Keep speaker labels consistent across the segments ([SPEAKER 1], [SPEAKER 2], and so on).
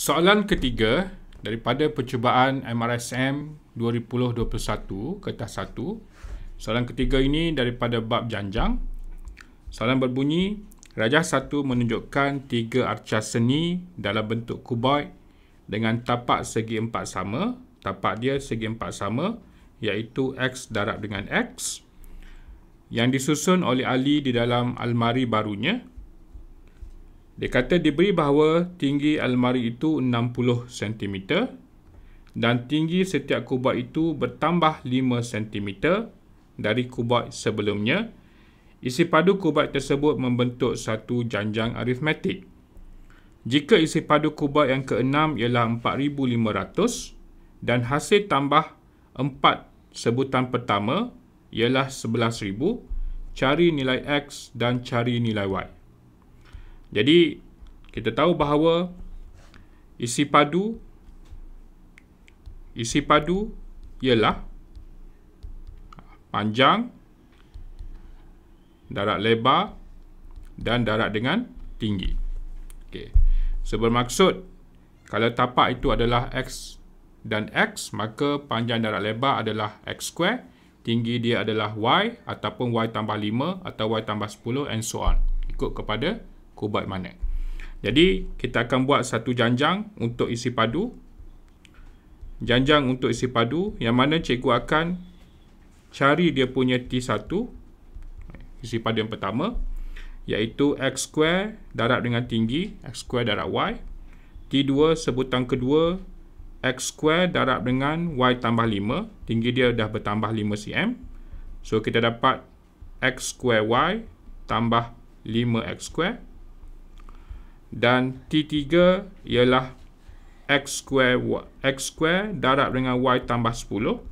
[SPEAKER 1] Soalan ketiga daripada percubaan MRSM 2021 kertas 1. Soalan ketiga ini daripada bab janjang. Soalan berbunyi, Rajah 1 menunjukkan tiga arca seni dalam bentuk kuboid dengan tapak segi empat sama. Tapak dia segi empat sama iaitu X darab dengan X yang disusun oleh Ali di dalam almari barunya. Dia kata diberi bahawa tinggi almari itu 60 cm dan tinggi setiap kubat itu bertambah 5 cm dari kubat sebelumnya. Isi padu kubat tersebut membentuk satu janjang aritmetik. Jika isi padu kubat yang keenam ialah 4,500 dan hasil tambah 4 sebutan pertama ialah 11,000, cari nilai X dan cari nilai Y. Jadi kita tahu bahawa isi padu isi padu ialah panjang, darat lebar dan darat dengan tinggi. Okey. So bermaksud kalau tapak itu adalah x dan x maka panjang darat lebar adalah x square, tinggi dia adalah y ataupun y tambah 5 atau y tambah 10 and so on. Ikut kepada kubat mana. Jadi kita akan buat satu janjang untuk isi padu. Janjang untuk isi padu yang mana cikgu akan cari dia punya T1 isi padu yang pertama iaitu x square darab dengan tinggi x square darab y T2 sebutan kedua x square darab dengan y tambah 5 tinggi dia dah bertambah 5 cm so kita dapat x square y tambah 5 x square dan T3 ialah X square, X square darab dengan Y tambah 10.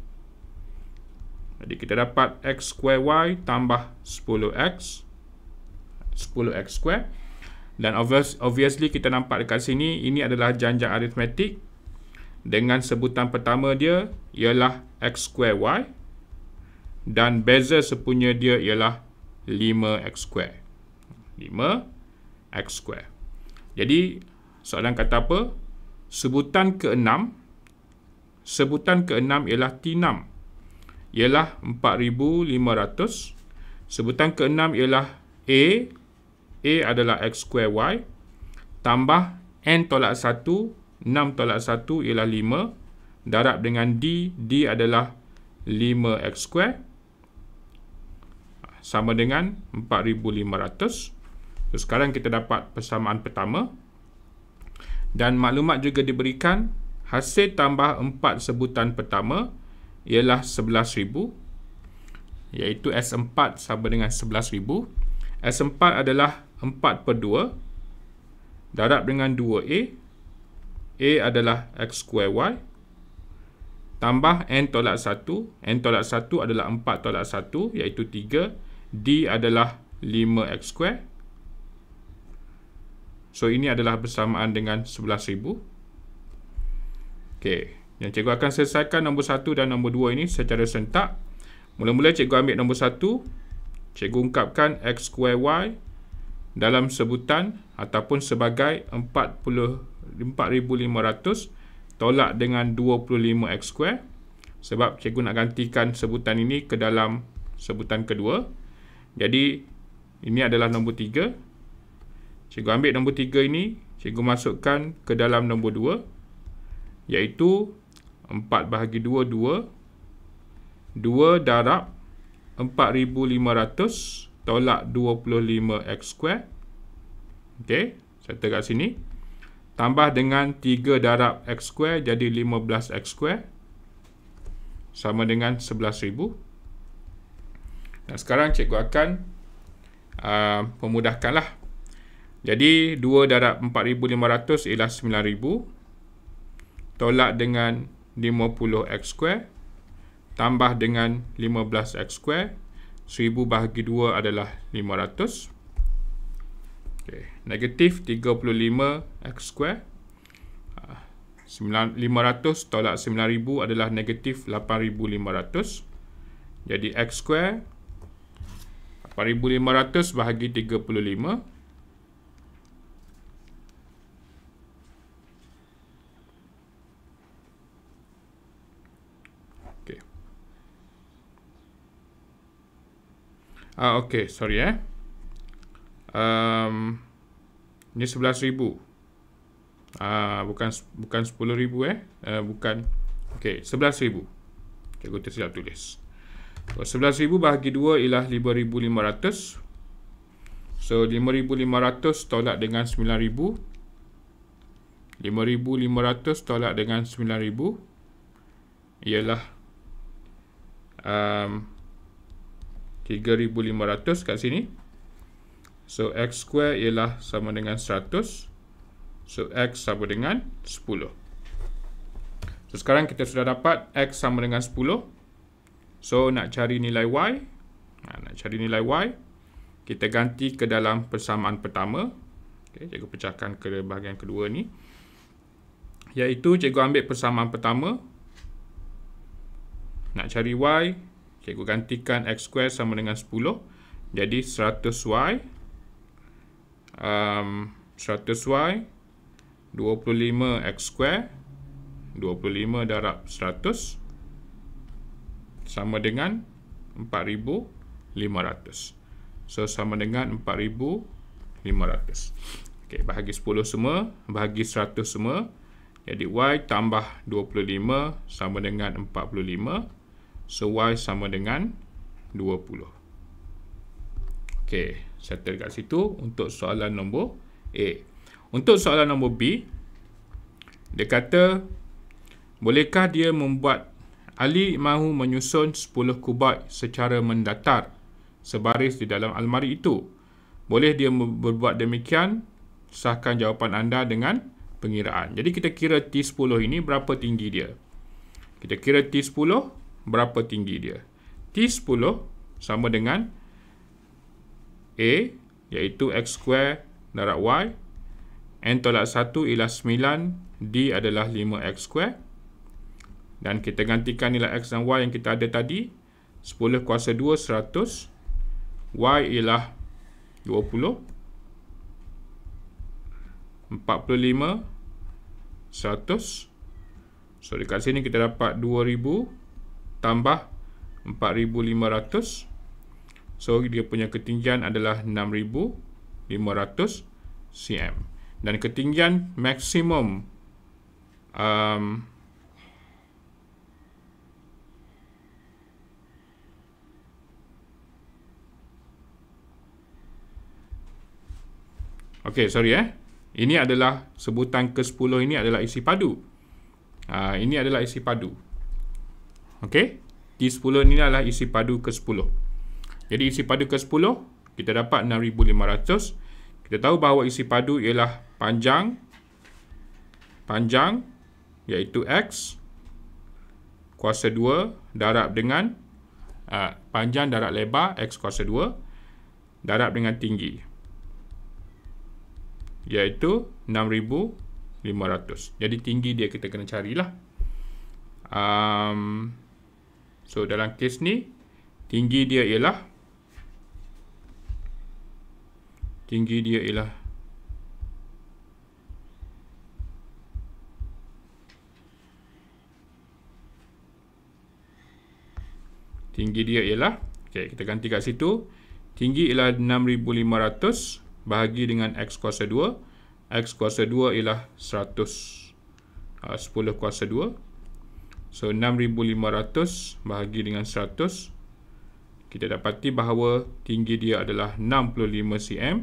[SPEAKER 1] Jadi kita dapat X square Y tambah 10X. 10X square. Dan obvious, obviously kita nampak dekat sini, ini adalah janjang aritmetik. Dengan sebutan pertama dia ialah X square Y. Dan beza sepunya dia ialah 5X square. 5X square. Jadi soalan kata apa? Sebutan keenam sebutan keenam ialah T6. Ialah 4500. Sebutan keenam ialah A A adalah x square y tambah n tolak satu, enam tolak satu ialah lima, darab dengan D, D adalah 5x square sama dengan 4500. So, sekarang kita dapat persamaan pertama. Dan maklumat juga diberikan, hasil tambah empat sebutan pertama ialah 11,000 iaitu S4 sama dengan 11,000. S4 adalah 4 per 2 darab dengan 2A. A adalah X square Y tambah N tolak 1. N tolak 1 adalah 4 tolak 1 iaitu 3. D adalah 5X square. So ini adalah bersamaan dengan 11,000. Okey. Yang cikgu akan selesaikan nombor 1 dan nombor 2 ini secara sentak. Mula-mula cikgu ambil nombor 1. Cikgu ungkapkan x square y dalam sebutan ataupun sebagai 4,500 tolak dengan 25x square. Sebab cikgu nak gantikan sebutan ini ke dalam sebutan kedua. Jadi ini adalah nombor 3. Cikgu ambil nombor 3 ini, cikgu masukkan ke dalam nombor 2 iaitu 4 bahagi 2, 2 2 darab 4,500 tolak 25x2 ok, serta kat sini tambah dengan 3 darab x2 jadi 15x2 sama dengan 11,000 dan sekarang cikgu akan uh, memudahkanlah jadi 2 darab 4500 ialah 9000 tolak dengan 50x2 tambah dengan 15x2 1000 bahagi 2 adalah 500. Okey, negatif 35x2 500 tolak 9000 adalah negatif 8500. Jadi x2 4500 bahagi 35 Ah okey, sorry eh. Um ni 11000. Ah bukan bukan 10000 eh. Uh, bukan okey, 11000. Cikgu tersilap tulis. So, 11000 bahagi 2 ialah 5500. So 5500 tolak dengan 9000. 5500 tolak dengan 9000 ialah um, 3500 kat sini. So x square ialah sama dengan 100. So x sama dengan 10. So sekarang kita sudah dapat x sama dengan 10. So nak cari nilai y. Ha, nak cari nilai y. Kita ganti ke dalam persamaan pertama. Okay, cikgu pecahkan ke bahagian kedua ni. Iaitu cikgu ambil persamaan pertama. Nak cari y. Cikgu gantikan x square sama dengan 10. Jadi 100y. Um, 100y. 25x square. 25 darab 100. Sama dengan 4,500. So sama dengan 4,500. Okay, bahagi 10 semua. Bahagi 100 semua. Jadi y tambah 25 sama dengan 45. 45. So y sama dengan 20 Ok Settle kat situ Untuk soalan nombor A Untuk soalan nombor B Dia kata Bolehkah dia membuat Ali mahu menyusun 10 kubat secara mendatar Sebaris di dalam almari itu Boleh dia berbuat demikian Sahkan jawapan anda dengan pengiraan Jadi kita kira T10 ini berapa tinggi dia Kita kira T10 berapa tinggi dia. T10 sama dengan A iaitu X square darab Y. N tolak 1 ialah 9. D adalah 5X square. Dan kita gantikan nilai X dan Y yang kita ada tadi. 10 kuasa 2, 100. Y ialah 20. 45. 45. 100 So dekat sini kita dapat tambah 4500 so dia punya ketinggian adalah 6500 cm dan ketinggian maksimum um, Okey, sorry eh. Ini adalah sebutan ke-10 ini adalah isi padu. Uh, ini adalah isi padu. Okey. T10 ni adalah isi padu ke-10. Jadi isi padu ke-10 kita dapat 6500. Kita tahu bahawa isi padu ialah panjang panjang iaitu x kuasa 2 darab dengan uh, panjang darab lebar x kuasa 2 darab dengan tinggi iaitu 6500. Jadi tinggi dia kita kena carilah. Um, So dalam kes ni tinggi dia ialah tinggi dia ialah tinggi dia ialah okey kita ganti kat situ tinggi ialah 6500 bahagi dengan x kuasa 2 x kuasa 2 ialah 100 uh, 10 kuasa 2 So 6500 bahagi dengan 100 kita dapati bahawa tinggi dia adalah 65 cm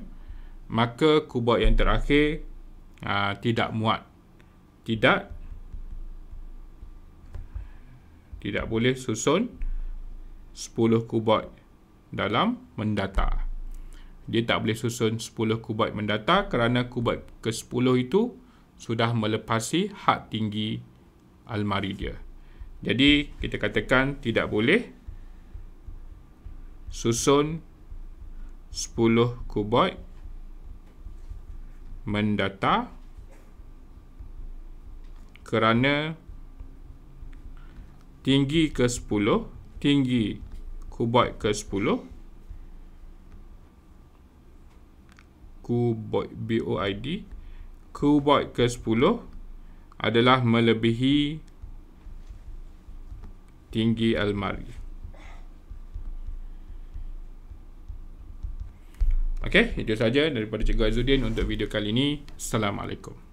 [SPEAKER 1] maka kubah yang terakhir aa, ah, tidak muat tidak tidak boleh susun 10 kubat dalam mendata. Dia tak boleh susun 10 kubat mendata kerana kubat ke-10 itu sudah melepasi hak tinggi almari dia. Jadi kita katakan tidak boleh susun 10 kuboid mendata kerana tinggi ke 10 tinggi kuboid ke 10 kuboid BOID kuboid ke 10 adalah melebihi tinggi almari. Okey, itu saja daripada Cikgu Azudin untuk video kali ini. Assalamualaikum.